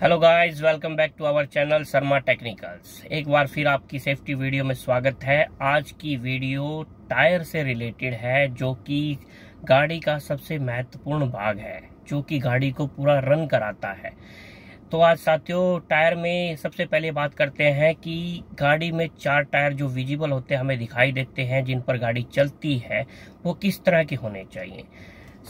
hello guys welcome back to our channel Sharma technicals एक बार फिर आपकी सेफ्टी वीडियो में स्वागत है आज की वीडियो टायर से रिलेटेड है जो कि गाड़ी का सबसे महत्वपूर्ण भाग है जो कि गाड़ी को पूरा रन कराता है तो आज साथियों टायर में सबसे पहले बात करते हैं कि गाड़ी में चार टायर जो विजिबल होते हैं हमें दिखाई देते हैं जिन पर गाड़ी चलती है वो किस तरह के होने चाहिए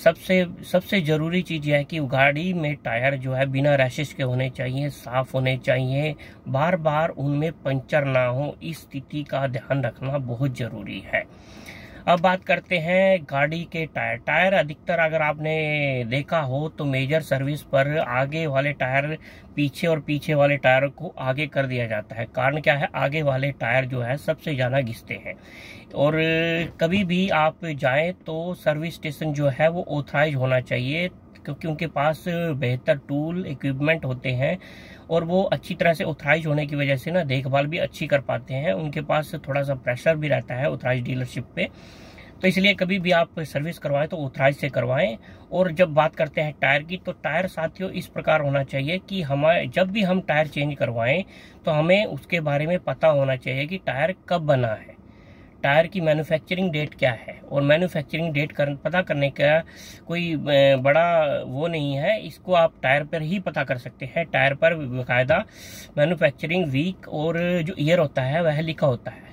सबसे सबसे ज़रूरी चीज़ यह है कि गाड़ी में टायर जो है बिना रैशेज के होने चाहिए साफ़ होने चाहिए बार बार उनमें पंचर ना हो इस स्थिति का ध्यान रखना बहुत ज़रूरी है अब बात करते हैं गाड़ी के टायर टायर अधिकतर अगर आपने देखा हो तो मेजर सर्विस पर आगे वाले टायर पीछे और पीछे वाले टायर को आगे कर दिया जाता है कारण क्या है आगे वाले टायर जो है सबसे ज़्यादा घिसते हैं और कभी भी आप जाए तो सर्विस स्टेशन जो है वो ऑथराइज होना चाहिए क्योंकि उनके पास बेहतर टूल इक्विपमेंट होते हैं और वो अच्छी तरह से ऑथराइज होने की वजह से ना देखभाल भी अच्छी कर पाते हैं उनके पास थोड़ा सा प्रेशर भी रहता है ऑथराइज डीलरशिप पे तो इसलिए कभी भी आप सर्विस करवाएं तो ऑथराइज से करवाएं और जब बात करते हैं टायर की तो टायर साथियों इस प्रकार होना चाहिए कि हमारे जब भी हम टायर चेंज करवाएं तो हमें उसके बारे में पता होना चाहिए कि टायर कब बना है टायर की मैन्युफैक्चरिंग डेट क्या है और मैन्युफैक्चरिंग डेट कर पता करने का कोई बड़ा वो नहीं है इसको आप टायर पर ही पता कर सकते हैं टायर पर बाकायदा मैन्युफैक्चरिंग वीक और जो ईयर होता है वह लिखा होता है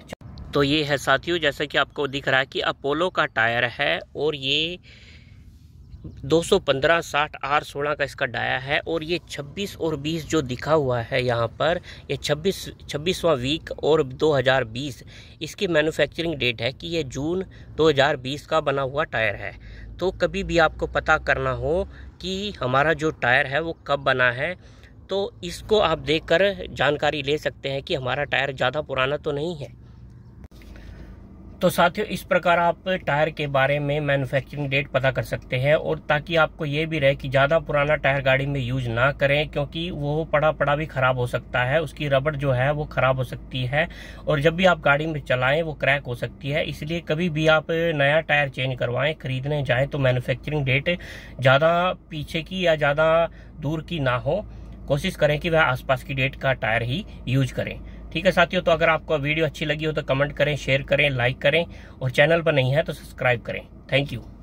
तो ये है साथियों जैसा कि आपको दिख रहा है कि अपोलो का टायर है और ये 215 60 आर सोलह का इसका डाया है और ये 26 और 20 जो दिखा हुआ है यहाँ पर ये 26 छब्बीसवा वीक और 2020 इसकी मैन्युफैक्चरिंग डेट है कि ये जून 2020 का बना हुआ टायर है तो कभी भी आपको पता करना हो कि हमारा जो टायर है वो कब बना है तो इसको आप देखकर जानकारी ले सकते हैं कि हमारा टायर ज़्यादा पुराना तो नहीं है तो साथियों इस प्रकार आप टायर के बारे में मैन्युफैक्चरिंग डेट पता कर सकते हैं और ताकि आपको ये भी रहे कि ज़्यादा पुराना टायर गाड़ी में यूज ना करें क्योंकि वो पड़ा पड़ा भी खराब हो सकता है उसकी रबड़ जो है वो खराब हो सकती है और जब भी आप गाड़ी में चलाएं वो क्रैक हो सकती है इसलिए कभी भी आप नया टायर चेंज करवाएं खरीदने जाएं तो मैनुफैक्चरिंग डेट ज़्यादा पीछे की या ज़्यादा दूर की ना हो कोशिश करें कि वह आसपास की डेट का टायर ही यूज करें ठीक है साथियों तो अगर आपको वीडियो अच्छी लगी हो तो कमेंट करें शेयर करें लाइक करें और चैनल पर नहीं है तो सब्सक्राइब करें थैंक यू